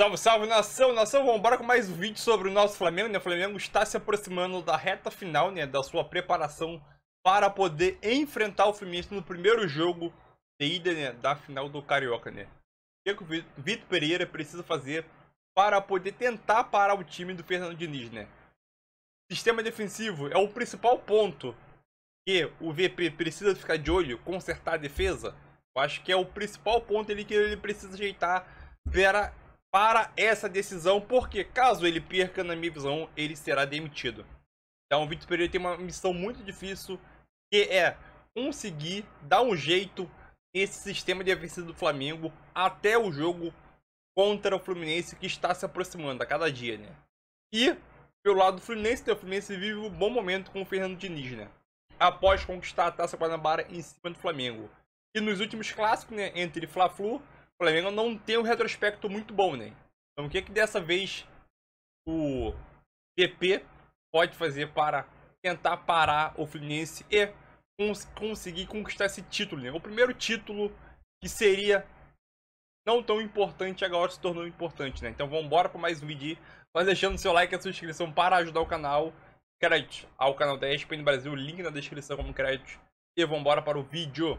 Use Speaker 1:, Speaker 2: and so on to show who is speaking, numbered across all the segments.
Speaker 1: Salve, salve nação, nação, vambora com mais um vídeo sobre o nosso Flamengo, né? O Flamengo está se aproximando da reta final, né? Da sua preparação para poder enfrentar o Fluminense no primeiro jogo de ida, né? Da final do Carioca, né? O que, é o Vitor Pereira precisa fazer para poder tentar parar o time do Fernando Diniz, né? Sistema defensivo é o principal ponto que o VP precisa ficar de olho, consertar a defesa. Eu acho que é o principal ponto ali que ele precisa ajeitar para para essa decisão, porque caso ele perca, na minha visão, ele será demitido. Então, o Vitor Pereira tem uma missão muito difícil, que é conseguir dar um jeito nesse sistema de AVC do Flamengo até o jogo contra o Fluminense, que está se aproximando a cada dia, né? E, pelo lado do Fluminense, né, o Fluminense vive um bom momento com o Fernando Diniz, né? Após conquistar a Taça Guanabara em cima do Flamengo. E nos últimos clássicos, né, entre Fla-Flu o Flamengo não tem um retrospecto muito bom, né? Então o que que dessa vez o PP pode fazer para tentar parar o Fluminense e cons conseguir conquistar esse título, né? O primeiro título que seria não tão importante agora se tornou importante, né? Então vamos embora para mais um vídeo. Vai deixando seu like e sua inscrição para ajudar o canal. Crédito ao canal da ESPN Brasil, link na descrição como crédito. E vamos embora para o
Speaker 2: vídeo.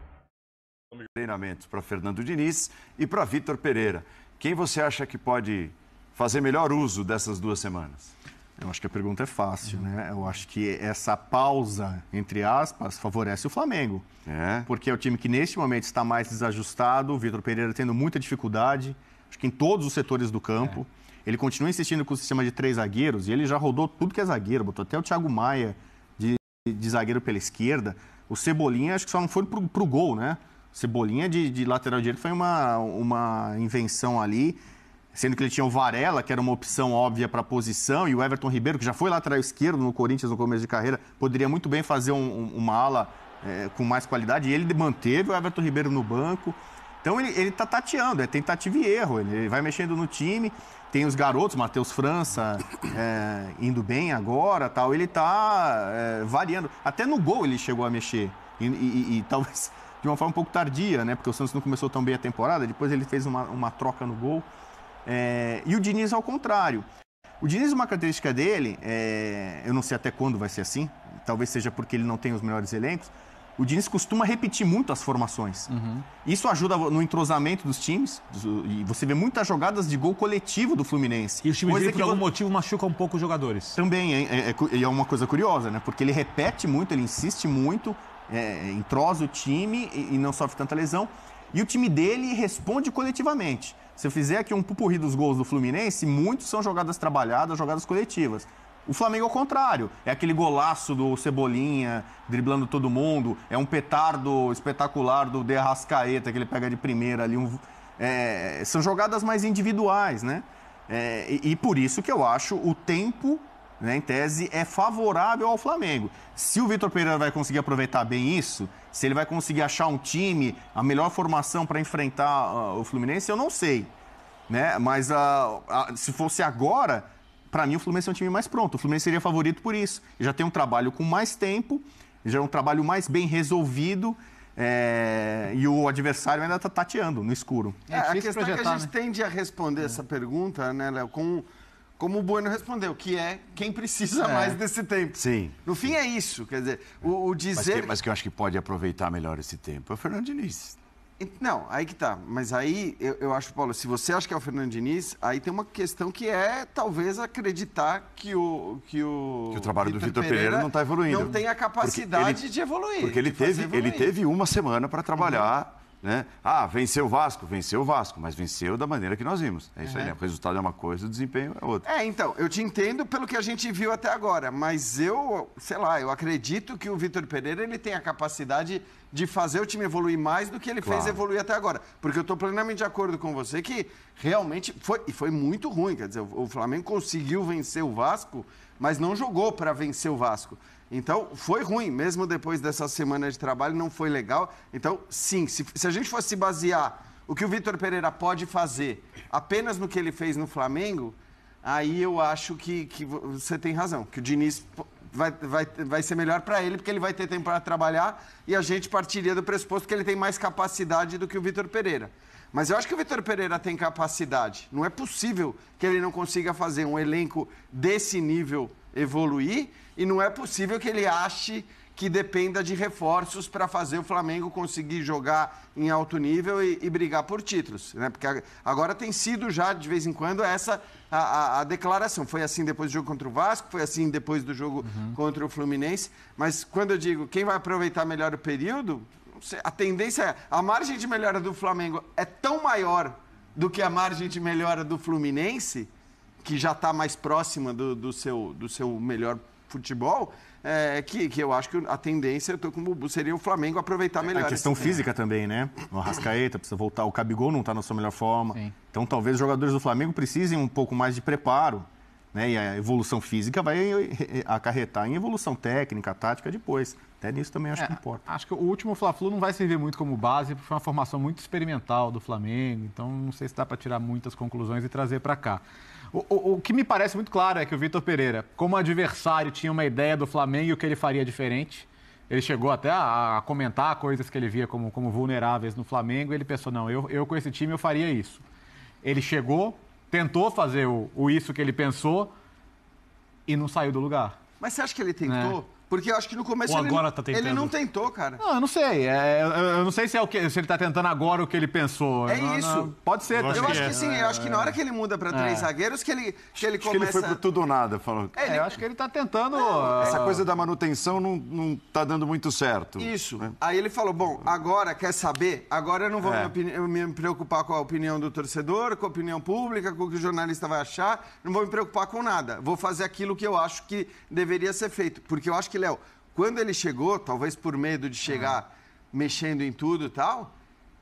Speaker 2: Treinamentos para Fernando Diniz e para Vitor Pereira. Quem
Speaker 3: você acha que pode fazer melhor uso dessas duas semanas? Eu acho que a pergunta é fácil, né? Eu acho que essa pausa, entre aspas, favorece o Flamengo. É. Porque é o time que neste momento está mais desajustado, o Vitor Pereira tendo muita dificuldade, acho que em todos os setores do campo. É. Ele continua insistindo com o sistema de três zagueiros e ele já rodou tudo que é zagueiro, botou até o Thiago Maia de, de zagueiro pela esquerda. O Cebolinha acho que só não foi pro, pro gol, né? Cebolinha de, de lateral direito foi uma, uma invenção ali, sendo que ele tinha o Varela, que era uma opção óbvia para a posição, e o Everton Ribeiro, que já foi lateral esquerdo no Corinthians no começo de carreira, poderia muito bem fazer um, uma ala é, com mais qualidade, e ele manteve o Everton Ribeiro no banco. Então ele, ele tá tateando, é tentativa e erro. Ele vai mexendo no time, tem os garotos, Matheus França é, indo bem agora tal. Ele tá é, variando. Até no gol ele chegou a mexer. E, e, e, e talvez de uma forma um pouco tardia, né? Porque o Santos não começou tão bem a temporada, depois ele fez uma, uma troca no gol. É, e o Diniz ao contrário. O Diniz, uma característica dele, é, eu não sei até quando vai ser assim, talvez seja porque ele não tem os melhores elencos. O Diniz costuma repetir muito as formações. Uhum. Isso ajuda no entrosamento dos times. E você vê muitas jogadas de gol coletivo do Fluminense. E o time por algum motivo, machuca um pouco os jogadores. Também, é, é, é, é uma coisa curiosa, né? Porque ele repete muito, ele insiste muito, é, entrosa o time e, e não sofre tanta lesão. E o time dele responde coletivamente. Se eu fizer aqui um pupurri dos gols do Fluminense, muitos são jogadas trabalhadas, jogadas coletivas. O Flamengo é o contrário. É aquele golaço do Cebolinha driblando todo mundo. É um petardo espetacular do De Arrascaeta, que ele pega de primeira ali. Um, é, são jogadas mais individuais, né? É, e, e por isso que eu acho o tempo né, em tese, é favorável ao Flamengo. Se o Vitor Pereira vai conseguir aproveitar bem isso, se ele vai conseguir achar um time, a melhor formação para enfrentar uh, o Fluminense, eu não sei. Né? Mas uh, uh, se fosse agora, para mim o Fluminense é um time mais pronto. O Fluminense seria favorito por isso. Já tem um trabalho com mais tempo, já é um trabalho mais bem resolvido. É, e o adversário ainda está tateando no escuro.
Speaker 4: É, a questão é que a gente né? tende a responder é. essa pergunta, né, Léo, com como o Bueno respondeu, que é quem precisa é. mais desse tempo. Sim. No fim é isso, quer dizer, o, o dizer... Mas que,
Speaker 2: mas que, eu acho que pode aproveitar melhor esse
Speaker 4: tempo é o Fernando Diniz. Não, aí que tá. Mas aí, eu, eu acho, Paulo, se você acha que é o Fernando Diniz, aí tem uma questão que é, talvez, acreditar que o... Que o, que o trabalho do Vitor Pereira, Pereira, não está evoluindo. Não tem a capacidade ele, de evoluir. Porque ele,
Speaker 2: teve, evoluir. ele teve uma semana para trabalhar... Uhum né? Ah, venceu o Vasco, venceu o Vasco, mas venceu da maneira que nós vimos. É isso aí, né? o resultado é uma coisa, o desempenho é outra.
Speaker 4: É, então, eu te entendo pelo que a gente viu até agora, mas eu, sei lá, eu acredito que o Vitor Pereira ele tem a capacidade de fazer o time evoluir mais do que ele claro. fez evoluir até agora. Porque eu estou plenamente de acordo com você que realmente foi, e foi muito ruim, quer dizer, o Flamengo conseguiu vencer o Vasco, mas não jogou para vencer o Vasco. Então, foi ruim, mesmo depois dessa semana de trabalho, não foi legal. Então, sim, se, se a gente fosse basear o que o Vitor Pereira pode fazer apenas no que ele fez no Flamengo, aí eu acho que, que você tem razão, que o Diniz vai, vai, vai ser melhor para ele, porque ele vai ter tempo para trabalhar e a gente partiria do pressuposto que ele tem mais capacidade do que o Vitor Pereira. Mas eu acho que o Vitor Pereira tem capacidade. Não é possível que ele não consiga fazer um elenco desse nível evoluir e não é possível que ele ache que dependa de reforços para fazer o Flamengo conseguir jogar em alto nível e, e, brigar por títulos. Né? Porque agora tem sido já, de vez em quando, essa a, a, a declaração. Foi assim depois do jogo contra o Vasco, foi assim depois do jogo uhum. contra o Fluminense. Mas quando eu digo quem vai aproveitar melhor o período, a tendência é. A margem de melhora do Flamengo é tão maior do que a margem de melhora do Fluminense, que já está mais próxima do, do, seu, do seu melhor período futebol, é, que, que eu acho que a tendência, eu tô com o Bubu, seria o Flamengo aproveitar é, melhor. A questão física
Speaker 3: também, né? O Arrascaeta precisa voltar, o Cabigol não está na sua melhor forma. Sim. Então talvez os jogadores do Flamengo precisem um pouco mais de preparo. Né? E a evolução física vai eh, eh, acarretar em evolução técnica, tática depois. Até nisso também acho é, que importa. Acho que o último Fla-Flu não vai
Speaker 5: servir muito como base, porque foi uma formação muito experimental do Flamengo, então não sei se dá para tirar muitas conclusões e trazer para cá. O, o, o, que me parece muito claro é que o Vitor Pereira, como adversário, tinha uma ideia do Flamengo e o que ele faria diferente. Ele chegou até a, a comentar coisas que ele via como, como vulneráveis no Flamengo e ele pensou, não, eu, eu com esse time eu faria isso. Ele chegou, tentou fazer o, o isso que ele pensou e não saiu do lugar. Mas você acha que ele né? tentou? Porque eu acho que no começo Ou ele, agora tá tentando. ele não tentou, cara. Não, ah, eu não sei. É, é eu, não sei se, é o que, se ele tá tentando agora o que ele pensou. É não, isso. Não, pode ser. Eu, eu acho que, é. sim. Eu acho que na hora que ele muda para é. três
Speaker 4: zagueiros que ele, que ele começa... Acho que ele foi pro tudo ou nada.
Speaker 5: Falou. É, ele... É, eu acho que ele tá tentando...
Speaker 4: Não, ah, essa coisa
Speaker 2: da manutenção não, não tá dando muito certo. Isso. Né?
Speaker 4: Aí ele falou, bom, agora quer saber? Agora eu não vou me, me preocupar com a opinião do torcedor, com a opinião pública, com o que o jornalista vai achar. Não vou me preocupar com nada. Vou fazer aquilo que eu acho que deveria ser feito. Porque eu acho que Léo, quando ele chegou, talvez por medo de chegar mexendo em tudo e tal,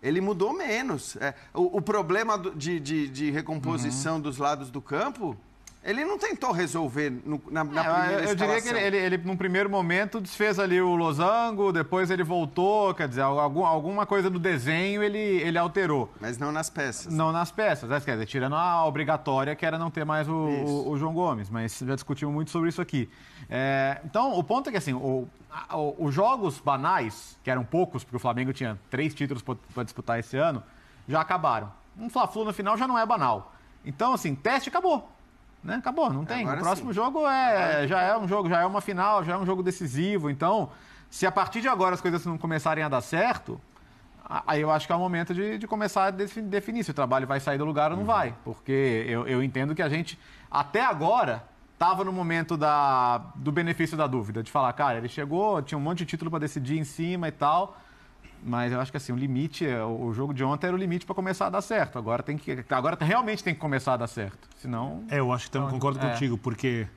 Speaker 4: ele mudou menos. É, o, o, problema de, de, de recomposição uhum. dos lados do campo ele não tentou resolver no, na, na é, primeira Eu, eu diria que ele, ele,
Speaker 5: ele, num primeiro momento, desfez ali o losango, depois ele voltou, quer dizer, algum, alguma coisa do desenho ele, ele alterou. Mas não nas peças. Não nas peças, né? quer dizer, tirando a obrigatória, que era não ter mais o, o, o João Gomes, mas já discutimos muito sobre isso aqui. É, então, o ponto é que, assim, os jogos banais, que eram poucos, porque o Flamengo tinha três títulos para disputar esse ano, já acabaram. Um Fla-Flu no final já não é banal. Então, assim, teste acabou. Né? Acabou, não tem. Agora o próximo sim. jogo é, já é um jogo, já é uma final, já é um jogo decisivo. Então, se a partir de agora as coisas não começarem a dar certo, aí eu acho que é o momento de, de começar a definir se o trabalho vai sair do lugar ou não uhum. vai. Porque eu, eu entendo que a gente, até agora, estava no momento da, do benefício da dúvida, de falar, cara, ele chegou, tinha um monte de título para decidir em cima e tal. Mas eu acho que assim, o limite, eh, o jogo de ontem era o limite para começar a dar certo. Agora tem que. Agora realmente tem que começar a dar certo. Senão. É, eu acho que também concordo é. contigo, porque.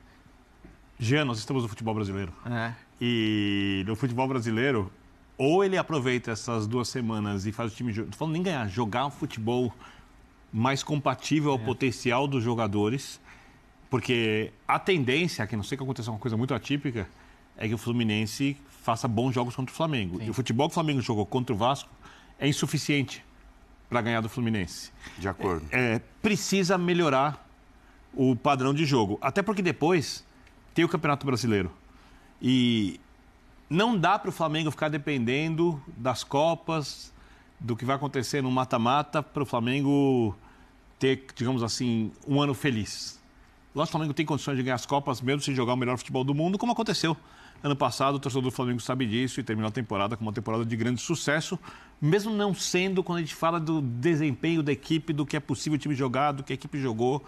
Speaker 6: Jean, nós estamos no futebol brasileiro. É. E no futebol brasileiro, ou ele aproveita essas duas semanas e faz o time. Não estou falando nem ganhar, jogar um futebol mais compatível ao é. potencial dos jogadores. Porque a tendência, que não sei que aconteça uma coisa muito atípica, é que o Fluminense faça bons jogos contra o Flamengo. Sim. E o futebol que o Flamengo jogou contra o Vasco é insuficiente para ganhar do Fluminense. De acordo. É, é, precisa melhorar o padrão de jogo. Até porque depois tem o Campeonato Brasileiro. E não dá para o Flamengo ficar dependendo das Copas, do que vai acontecer no mata-mata, para o Flamengo ter, digamos assim, um ano feliz. Lógico, o Flamengo tem condições de ganhar as Copas, mesmo se jogar o melhor futebol do mundo, como aconteceu Ano passado, o torcedor do Flamengo sabe disso e terminou a temporada com uma temporada de grande sucesso, mesmo não sendo quando a gente fala do desempenho da equipe, do que é possível o time jogar, do que a equipe jogou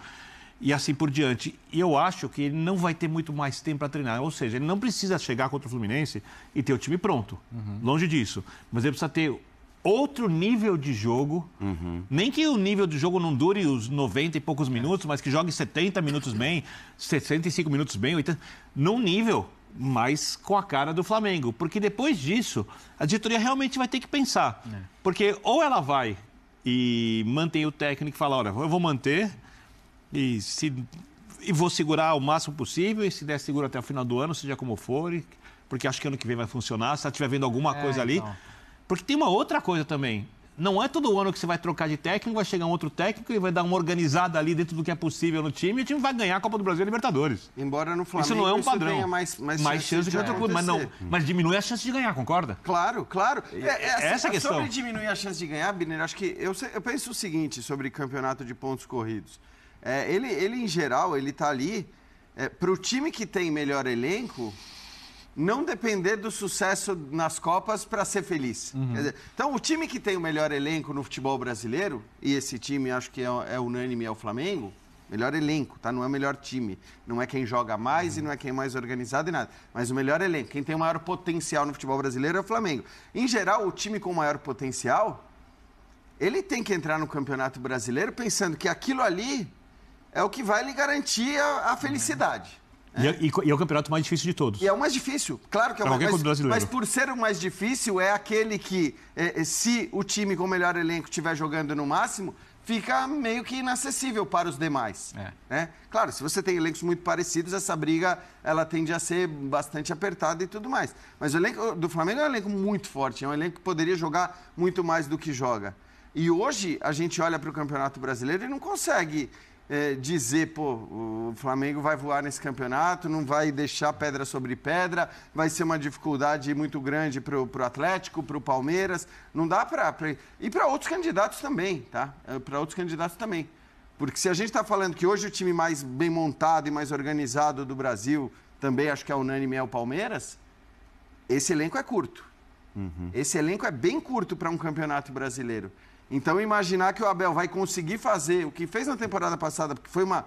Speaker 6: e assim por diante. E eu acho que ele não vai ter muito mais tempo para treinar. Ou seja, ele não precisa chegar contra o Fluminense e ter o time pronto. Uhum. Longe disso. Mas ele precisa ter outro nível de jogo. Uhum. Nem que o nível de jogo não dure os 90 e poucos minutos, mas que jogue 70 minutos bem, 65 minutos bem, 80, num nível mas com a cara do Flamengo. Porque depois disso, a diretoria realmente vai ter que pensar. É. Porque ou ela vai e mantém o técnico e fala, olha, eu vou manter e, se, e vou segurar o máximo possível, e se der seguro até o final do ano, seja como for, porque acho que ano que vem vai funcionar, se ela estiver vendo alguma é, coisa então. ali. Porque tem uma outra coisa também. Não é todo ano que você vai trocar de técnico, vai chegar um outro técnico e vai dar uma organizada ali dentro do que é possível no time e o time vai ganhar a Copa do Brasil e a Libertadores. Embora no Flamengo isso não é um padrão. tenha mais, mais, mais chance, chance de ganhar. Mas, não, mas diminui a chance de ganhar, concorda? Claro, claro. É, é, assim, essa é a questão. Sobre
Speaker 4: diminuir a chance de ganhar, Biner, acho que eu, eu penso o seguinte sobre campeonato de pontos corridos. É, ele, ele, em geral, ele está ali... É, para o time que tem melhor elenco, não depender do sucesso nas Copas para ser feliz. Uhum. Dizer, então, o time que tem o melhor elenco no futebol brasileiro, e esse time acho que é, é unânime, é o Flamengo, melhor elenco, tá? Não é o melhor time. Não é quem joga mais uhum. e não é quem é mais organizado e nada. Mas o melhor elenco, quem tem o maior potencial no futebol brasileiro é o Flamengo. Em geral, o time com o maior potencial, ele tem que entrar no Campeonato Brasileiro pensando que aquilo ali é o que vai lhe garantir a, a felicidade.
Speaker 6: É. E, e, é o campeonato mais difícil de
Speaker 4: todos. E é o mais difícil, claro que é o mais difícil. Mas por ser o mais difícil, é aquele que, é, é, se o time com o melhor elenco estiver jogando no máximo, fica meio que inacessível para os demais. É. Né? Claro, se você tem elencos muito parecidos, essa briga ela tende a ser bastante apertada e tudo mais. Mas o elenco do Flamengo é um elenco muito forte, é um elenco que poderia jogar muito mais do que joga. E hoje a gente olha para o Campeonato Brasileiro e não consegue é, dizer, pô, o Flamengo vai voar nesse campeonato, não vai deixar pedra sobre pedra, vai ser uma dificuldade muito grande para o Atlético, para o Palmeiras, não dá para... E para outros candidatos também, tá? É, para outros candidatos também. Porque se a gente está falando que hoje o time mais bem montado e mais organizado do Brasil, também acho que é unânime, é o Palmeiras, esse elenco é curto. Uhum. Esse elenco é bem curto para um campeonato brasileiro. Então, imaginar que o Abel vai conseguir fazer o que fez na temporada passada, porque foi uma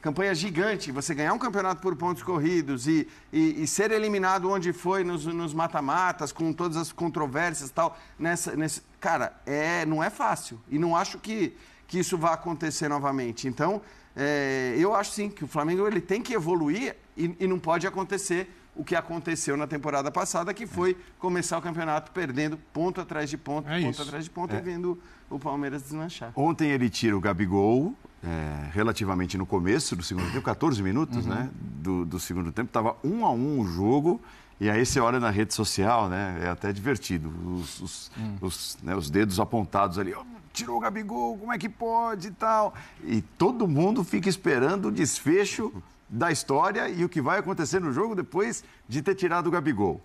Speaker 4: campanha gigante, você ganhar um campeonato por pontos corridos e, e, e ser eliminado onde foi nos mata-matas, com todas as controvérsias e tal, nessa, nesse, cara, é, não é fácil. E não acho que, que isso vá acontecer novamente. Então, é, eu acho sim que o Flamengo ele tem que evoluir e, e não pode acontecer o que aconteceu na temporada passada, que foi começar o campeonato perdendo ponto atrás de ponto, é ponto isso. atrás de ponto, é. e vendo o Palmeiras desmanchar.
Speaker 2: Ontem ele tira o Gabigol, é, relativamente no começo do segundo tempo, 14 minutos, uhum. né? Do, do, segundo tempo, estava um a um o jogo. E aí você olha na rede social, né? É até divertido. Os, os, hum. os, né, os dedos apontados ali, tirou o Gabigol, como é que pode e tal. E todo mundo fica esperando o desfecho da história e o que vai acontecer no jogo depois de ter tirado o Gabigol.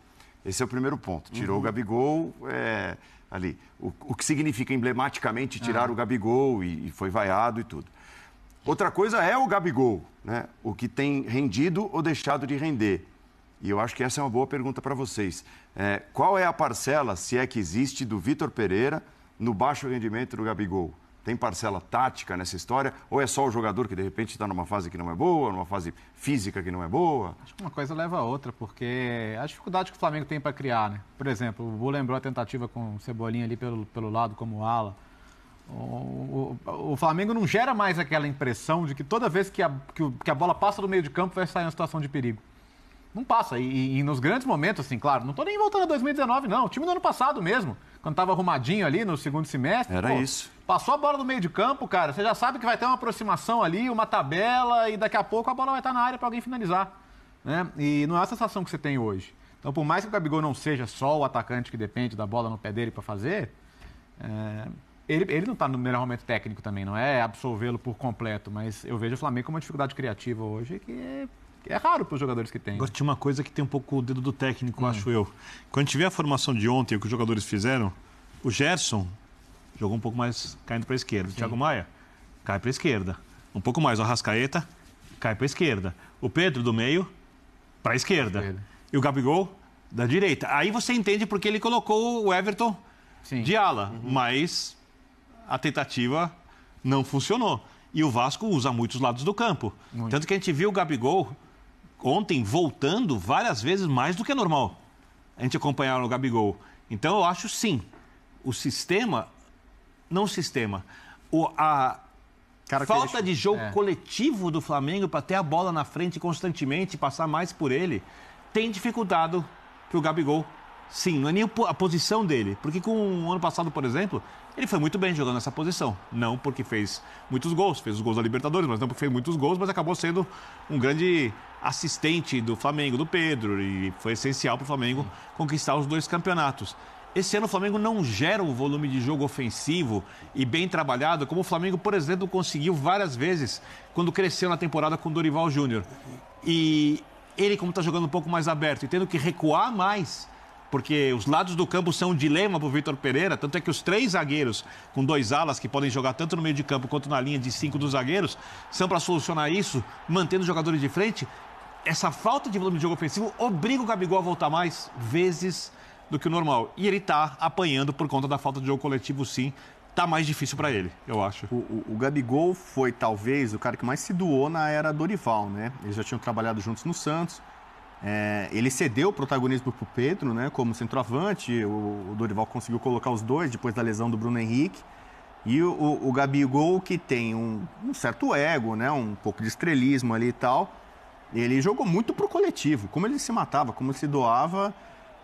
Speaker 2: Esse é o primeiro ponto. Tirou uhum. o Gabigol é, ali. O, o, que significa emblematicamente tirar uhum. o Gabigol e, e, foi vaiado e tudo. Outra coisa é o Gabigol, né? O que tem rendido ou deixado de render. E eu acho que essa é uma boa pergunta para vocês. É, qual é a parcela, se é que existe, do Vitor Pereira no baixo rendimento do Gabigol? Tem parcela tática nessa história? Ou é só o jogador que de repente está numa fase que não é boa, numa fase física que não é boa?
Speaker 5: Acho que uma coisa leva a outra, porque a dificuldade que o Flamengo tem para criar, né? Por exemplo, o Bu lembrou a tentativa com o Cebolinha ali pelo, pelo lado como ala. O, o, o, Flamengo não gera mais aquela impressão de que toda vez que a, que, o, que a bola passa do meio de campo vai sair em situação de perigo. Não passa. E, e, nos grandes momentos, assim, claro, não estou nem voltando a 2019, não. O time do ano passado mesmo quando estava arrumadinho ali no segundo semestre. Era pô, isso. Passou a bola no meio de campo, cara. Você já sabe que vai ter uma aproximação ali, uma tabela, e daqui a pouco a bola vai estar na área para alguém finalizar. Né? E não é a sensação que você tem hoje. Então, por mais que o Gabigol não seja só o atacante que depende da bola no pé dele para fazer, é... ele, ele não está no melhor momento técnico também, não é absolvê-lo por completo, mas eu vejo o Flamengo com uma dificuldade criativa hoje que é raro para os jogadores que tem. Agora tinha uma coisa
Speaker 6: que tem um pouco o dedo do técnico, hum. acho eu. Quando a gente vê a formação de ontem, o que os jogadores fizeram, o Gerson jogou um pouco mais caindo para a esquerda. Sim. O Thiago Maia cai para a esquerda. Um pouco mais. O Arrascaeta cai para a esquerda. O Pedro do meio para a esquerda. E o Gabigol da direita. Aí você entende porque ele colocou o Everton Sim. de ala. Uhum. Mas a tentativa não funcionou. E o Vasco usa muitos lados do campo. Muito. Tanto que a gente viu o Gabigol ontem voltando várias vezes mais do que é normal. A gente acompanhar o Gabigol. Então eu acho sim. O sistema. Não o sistema. O, a falta de jogo é. coletivo do Flamengo para ter a bola na frente constantemente, passar mais por ele, tem dificultado para o Gabigol Sim, não é nem a posição dele. Porque com o ano passado, por exemplo, ele foi muito bem jogando essa posição. Não porque fez muitos gols, fez os gols da Libertadores, mas não porque fez muitos gols, mas acabou sendo um grande assistente do Flamengo, do Pedro, e foi essencial para o Flamengo conquistar os dois campeonatos. Esse ano o Flamengo não gera um volume de jogo ofensivo e bem trabalhado, como o Flamengo, por exemplo, conseguiu várias vezes quando cresceu na temporada com o Dorival Júnior. E ele, como está jogando um pouco mais aberto e tendo que recuar mais, porque os lados do campo são um dilema para o Vitor Pereira. Tanto é que os três zagueiros com dois alas que podem jogar tanto no meio de campo quanto na linha de cinco dos zagueiros são para solucionar isso, mantendo os jogadores de frente. Essa falta de volume de jogo ofensivo obriga o Gabigol a voltar mais vezes do que o normal. E ele está apanhando por conta da falta
Speaker 3: de jogo coletivo, sim. Tá mais difícil para ele, eu acho. O, o, o, Gabigol foi talvez o cara que mais se doou na era Dorival, né? Eles já tinham trabalhado juntos no Santos. É, ele cedeu o protagonismo para o Pedro, né, como centroavante. O, o, Dorival conseguiu colocar os dois depois da lesão do Bruno Henrique. E o, o Gabigol, que tem um, um, certo ego, né, um pouco de estrelismo ali e tal, ele jogou muito para o coletivo, como ele se matava, como ele se doava.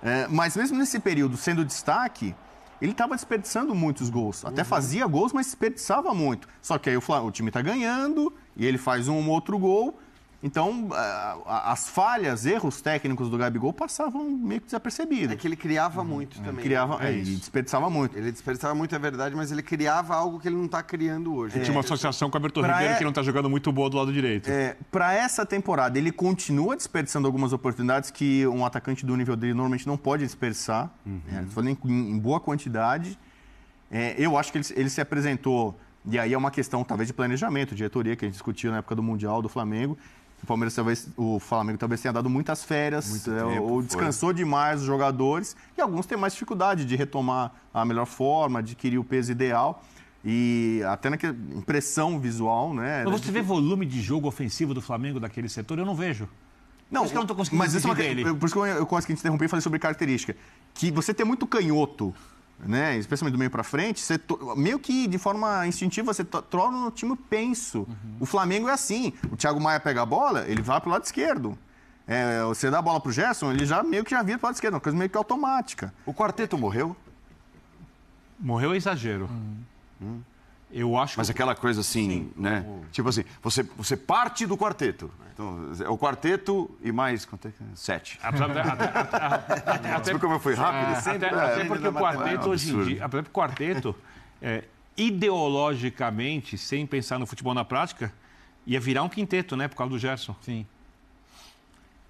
Speaker 3: É, mas mesmo nesse período, sendo destaque, ele estava desperdiçando muitos gols. Até uhum. fazia gols, mas desperdiçava muito. Só que aí o, o time está ganhando e ele faz um ou outro gol então, as falhas, erros técnicos do Gabigol passavam meio que desapercebidos. É que ele criava uhum. muito também. Ele né? criava, é, é e desperdiçava muito.
Speaker 4: Ele desperdiçava muito, é verdade, mas ele criava algo que ele não está criando hoje. Ele tinha uma associação
Speaker 3: com o Everton Ribeiro, é que não está jogando muito boa do lado direito. É, Para essa temporada, ele continua desperdiçando algumas oportunidades que um atacante do nível dele normalmente não pode desperdiçar. Uhum. Né? Em, em, boa quantidade. É, eu acho que ele, ele se apresentou... E aí é uma questão, talvez, de planejamento, diretoria, que a gente discutiu na época do Mundial do Flamengo, o Palmeiras talvez, o Flamengo talvez tenha dado muitas férias, é, tempo, ou descansou foi. demais os jogadores, e alguns têm mais dificuldade de retomar a melhor forma, adquirir o peso ideal. E até na impressão visual, né? Mas né, você
Speaker 6: vê volume de jogo ofensivo do Flamengo daquele setor? Eu não vejo.
Speaker 3: Não, por isso que eu não estou conseguindo mas isso é uma, dele. Por isso que eu, eu consegui interromper e falei sobre característica. Que você ter muito canhoto né? Especialmente do meio para frente, você to... meio que de forma instintiva você to... torna o time penso. Uhum. O Flamengo é assim. O Thiago Maia pega a bola, ele vai pro lado esquerdo. É, você dá a bola pro Gerson, ele já meio que já vira pro lado esquerdo, uma coisa meio que automática. O quarteto morreu?
Speaker 2: Morreu é exagero. Uhum. Hum. hum. Eu acho Mas que... aquela coisa assim, Sim, né? Tipo assim, você, você parte do quarteto. É. Então, é o quarteto e mais. Quanto é que é? Sete. até, eu fui é, rápido? Até, até é, porque o quarteto é um hoje em dia.
Speaker 6: Apesar o quarteto, é, ideologicamente, sem pensar no futebol na prática, ia virar um quinteto, né? Por causa do Gerson. Sim.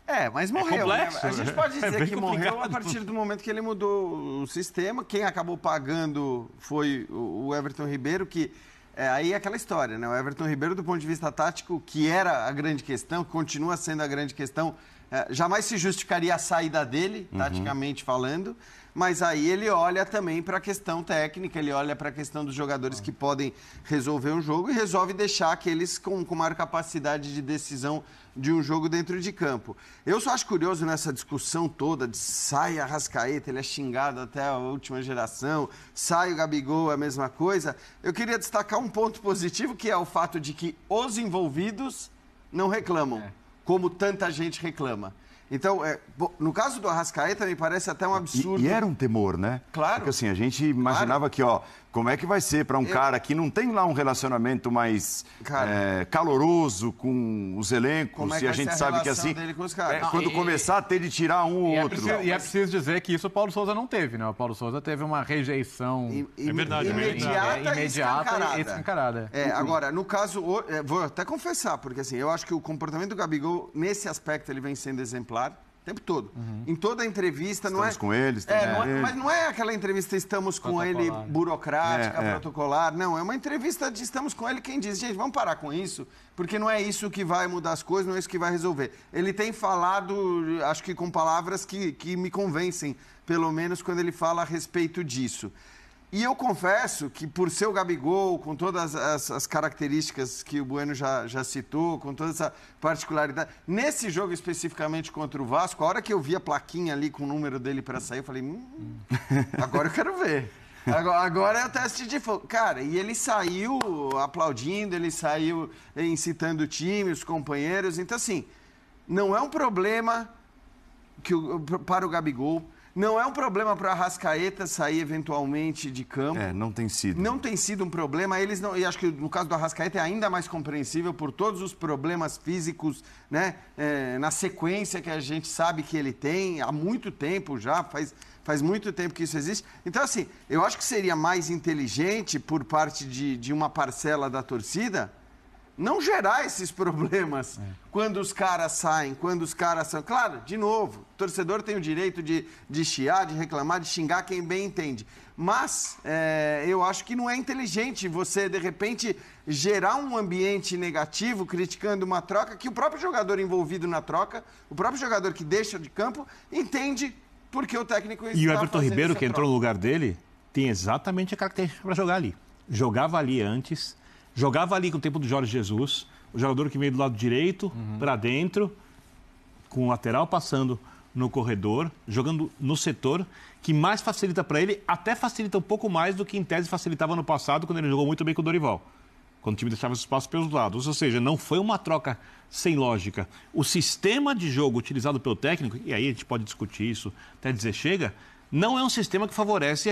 Speaker 4: É, mas é morreu. É complexo, né? A gente né? pode é dizer é que morreu a partir do momento que ele mudou o sistema. Quem acabou pagando foi o Everton Ribeiro, que é, aí é aquela história, né? O Everton Ribeiro, do ponto de vista tático, que era a grande questão, continua sendo a grande questão, é, jamais se justificaria a saída dele, uhum. taticamente uhum. falando mas aí ele olha também para a questão técnica, ele olha para a questão dos jogadores que podem resolver um jogo e resolve deixar aqueles com, com maior capacidade de decisão de um jogo dentro de campo. Eu só acho curioso nessa discussão toda de sai a Rascaeta, ele é xingado até a última geração, sai o Gabigol, a mesma coisa. Eu queria destacar um ponto positivo que é o fato de que os envolvidos não reclamam, é. como tanta gente reclama. Então, é, no caso do Arrascaeta, me parece até um absurdo. E, e era
Speaker 2: um temor, né? Claro. Porque assim, a gente imaginava claro. que, ó, como é que vai ser para um eu... cara que não tem lá um relacionamento mais cara, é, caloroso com os elencos, é e a gente a sabe que assim,
Speaker 4: é, não, quando e... começar
Speaker 2: a ter de
Speaker 5: tirar um ou é outro. Preciso, e é preciso dizer que isso o Paulo Souza não teve, né? O Paulo Souza teve uma rejeição é é verdade, imediata, imediata e escancarada.
Speaker 4: É, uhum. agora, no caso, vou até confessar, porque assim, eu acho que o comportamento do Gabigol, nesse aspecto, ele vem sendo exemplar. O tempo todo. Uhum. Em toda entrevista, estamos não é. com eles, estamos é, com não é, Mas não é aquela entrevista estamos com ele né? burocrática, é, é, protocolar. Não, é uma entrevista de estamos com ele quem diz, gente, vamos parar com isso, porque não é isso que vai mudar as coisas, não é isso que vai resolver. Ele tem falado, acho que com palavras que, que me convencem, pelo menos quando ele fala a respeito disso. E eu confesso que, por ser o Gabigol, com todas as, as características que o Bueno já, já, citou, com toda essa particularidade, nesse jogo especificamente contra o Vasco, a hora que eu vi a plaquinha ali com o número dele para sair, eu falei: hum, agora eu quero ver. Agora, agora é o teste de fogo. Cara, e ele saiu aplaudindo, ele saiu incitando o time, os companheiros. Então, assim, não é um problema que o, para o Gabigol não é um problema para a Rascaeta sair eventualmente de campo.
Speaker 2: É, não tem sido.
Speaker 4: Não tem sido um problema. Eles não, e acho que no caso do Arrascaeta é ainda mais compreensível por todos os problemas físicos, né? É, na sequência que a gente sabe que ele tem há muito tempo já, faz, faz muito tempo que isso existe. Então, assim, eu acho que seria mais inteligente por parte de, de uma parcela da torcida não gerar esses problemas é. quando os caras saem, quando os caras são. Claro, de novo, o torcedor tem o direito de, de chiar, de reclamar, de xingar quem bem entende. Mas é, eu acho que não é inteligente você, de repente, gerar um ambiente negativo criticando uma troca que o próprio jogador envolvido na troca, o próprio jogador que deixa de campo, entende porque o técnico. E o Everton Ribeiro, que troca. entrou no
Speaker 6: lugar dele, tem exatamente a característica para jogar ali. Jogava ali antes Jogava ali com o tempo do Jorge Jesus, o jogador que veio do lado direito uhum. para dentro, com o lateral passando no corredor, jogando no setor, que mais facilita para ele, até facilita um pouco mais do que em tese facilitava no passado, quando ele jogou muito bem com o Dorival. Quando o time deixava espaço pelos lados. Ou seja, não foi uma troca sem lógica. O sistema de jogo utilizado pelo técnico, e aí a gente pode discutir isso até dizer chega, não é um sistema que favorece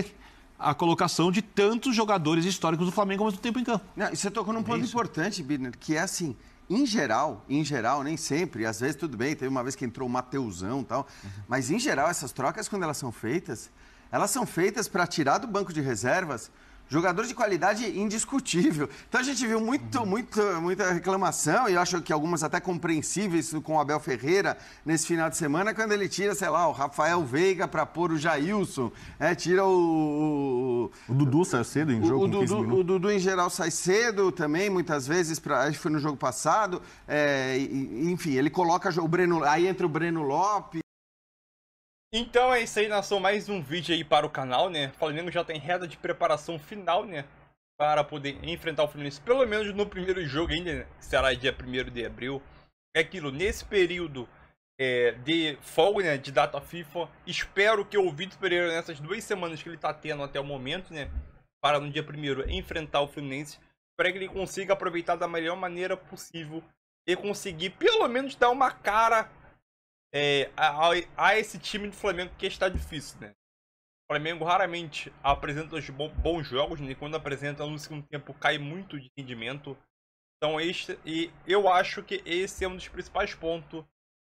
Speaker 6: a colocação
Speaker 4: de tantos jogadores históricos do Flamengo ao mesmo tempo em campo. Não, você tocou num é ponto importante, Bidner, que é assim, em geral, em geral, nem sempre, às vezes tudo bem, teve uma vez que entrou o Mateusão e tal, uhum. mas em geral essas trocas, quando elas são feitas, elas são feitas para tirar do banco de reservas jogador de qualidade indiscutível. Então a gente viu muito, uhum. muito, muita reclamação, e eu acho que algumas até compreensíveis com o Abel Ferreira nesse final de semana, quando ele tira, sei lá, o Rafael Veiga para pôr o Jailson, é, tira o, o.
Speaker 3: Dudu sai cedo em jogo. O, Dudu, o
Speaker 4: Dudu, em geral, sai cedo também, muitas vezes, pra, acho que foi no jogo passado. É, enfim, ele coloca o Breno. Aí entra o Breno Lopes.
Speaker 1: Então é isso aí, nação. Mais um vídeo aí para o canal, né? O Flamengo já tem tá reta de preparação final, né? Para poder enfrentar o Fluminense, pelo menos no primeiro jogo ainda, né? será dia 1 de abril. É aquilo, nesse período é, de folga, né? De data FIFA, espero que o Vitor Pereira, nessas duas semanas que ele está tendo até o momento, né? Para no dia 1 enfrentar o Fluminense, para que ele consiga aproveitar da melhor maneira possível e conseguir pelo menos dar uma cara é, a, a, esse time do Flamengo que está difícil, né? O Flamengo raramente apresenta os bons jogos, né? quando apresenta no segundo tempo cai muito de rendimento. Então, este, e eu acho que esse é um dos principais pontos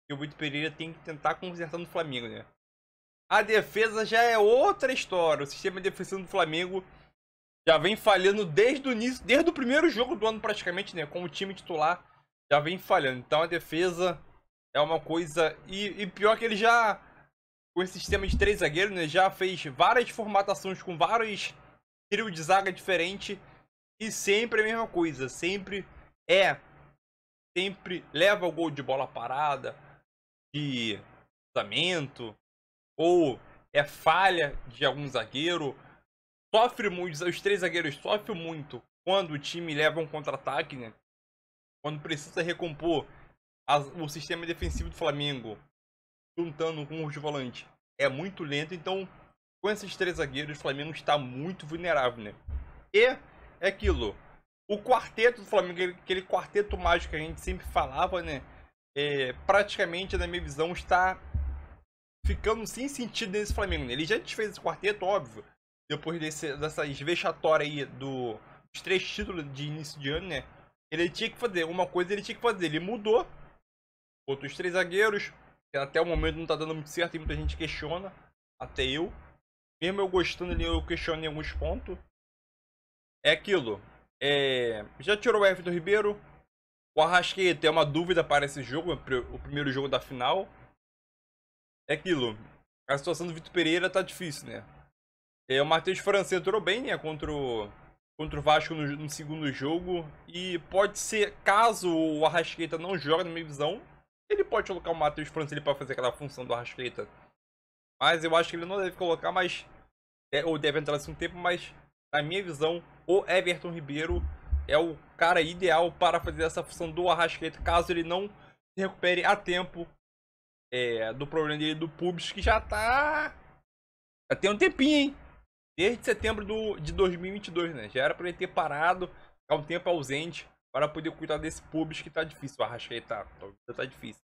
Speaker 1: que o Vitor Pereira tem que tentar consertar no Flamengo, né? A defesa já é outra história. O sistema de defesa do Flamengo já vem falhando desde o início, desde o primeiro jogo do ano praticamente, né? Como time titular já vem falhando. Então a defesa é uma coisa. E, e pior que ele já. Com esse sistema de três zagueiros, né? Já fez várias formatações com vários trio de zaga diferente. E sempre a mesma coisa. Sempre é. Sempre leva o gol de bola parada. De cruzamento. Ou é falha de algum zagueiro. Sofre muito. Os três zagueiros sofrem muito quando o time leva um contra-ataque, né? Quando precisa recompor o sistema defensivo do Flamengo, juntando com os volante é muito lento. Então, com esses três zagueiros, o Flamengo está muito vulnerável, né? E é aquilo. O quarteto do Flamengo, aquele quarteto mágico que a gente sempre falava, né? É, praticamente, na minha visão, está ficando sem sentido nesse Flamengo. Né? Ele já desfez esse quarteto, óbvio. Depois desse, dessa esvexatória aí do, dos três títulos de início de ano, né? Ele tinha que fazer uma coisa, ele tinha que fazer. Ele mudou outros três zagueiros, que até o momento não tá dando muito certo e muita gente questiona, até eu. Mesmo eu gostando ali, eu questionei alguns pontos. É aquilo. É... Já tirou o Everton Ribeiro. O Arrasqueta é uma dúvida para esse jogo, o primeiro jogo da final. É aquilo. A situação do Vitor Pereira tá difícil, né? É, o Matheus França entrou bem, né? Contra o, contra o Vasco no, no segundo jogo. E pode ser, caso o Arrasqueta não jogue na minha visão, ele pode colocar o Matheus Francis para fazer aquela função do Arrascaeta. Mas eu acho que ele não deve colocar mais. É, ou deve entrar assim um tempo, mas na minha visão, o Everton Ribeiro é o cara ideal para fazer essa função do Arrascaeta, caso ele não se recupere a tempo é, do problema dele do Pubs, que já tá. Já tem um tempinho, hein? Desde setembro do, de 2022, né? Já era para ele ter parado, ficar um tempo ausente para poder cuidar desse pubs que tá difícil. O Arrascaeta tá, tá difícil.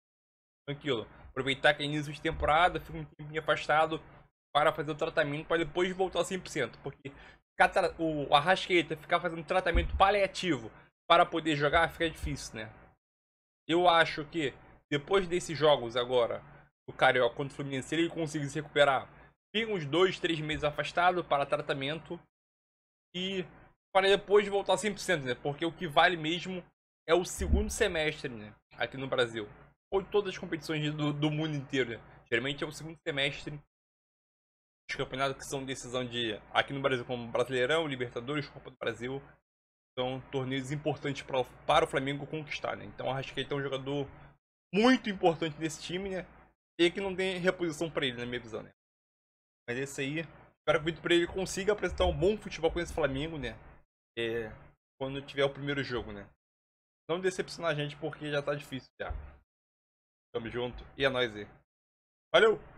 Speaker 1: Tranquilo. Aproveitar que é início de temporada, fica um tempinho afastado para fazer o tratamento para depois voltar 100%. Porque ficar o Arrascaeta ficar fazendo tratamento paliativo para poder jogar fica difícil, né? Eu acho que depois desses jogos agora, o Carioca contra o Fluminense, ele conseguir se recuperar, fica uns dois, três meses afastado para tratamento e para depois voltar 100%, né? Porque o que vale mesmo é o segundo semestre, né? Aqui no Brasil. Ou de todas as competições do, do mundo inteiro, né? Geralmente é o segundo semestre. Os campeonatos que são decisão de aqui no Brasil, como Brasileirão, Libertadores, Copa do Brasil, são torneios importantes pra, para o Flamengo conquistar, né? Então que ele é um jogador muito importante nesse time, né? E que não tem reposição para ele, na minha visão, né? Mas é isso aí. Espero que o Vitor Pereira consiga apresentar um bom futebol com esse Flamengo, né? é, quando tiver o primeiro jogo, né? Não decepcionar
Speaker 5: a gente porque já tá difícil já. Tá? Tamo junto e é nóis aí. Valeu!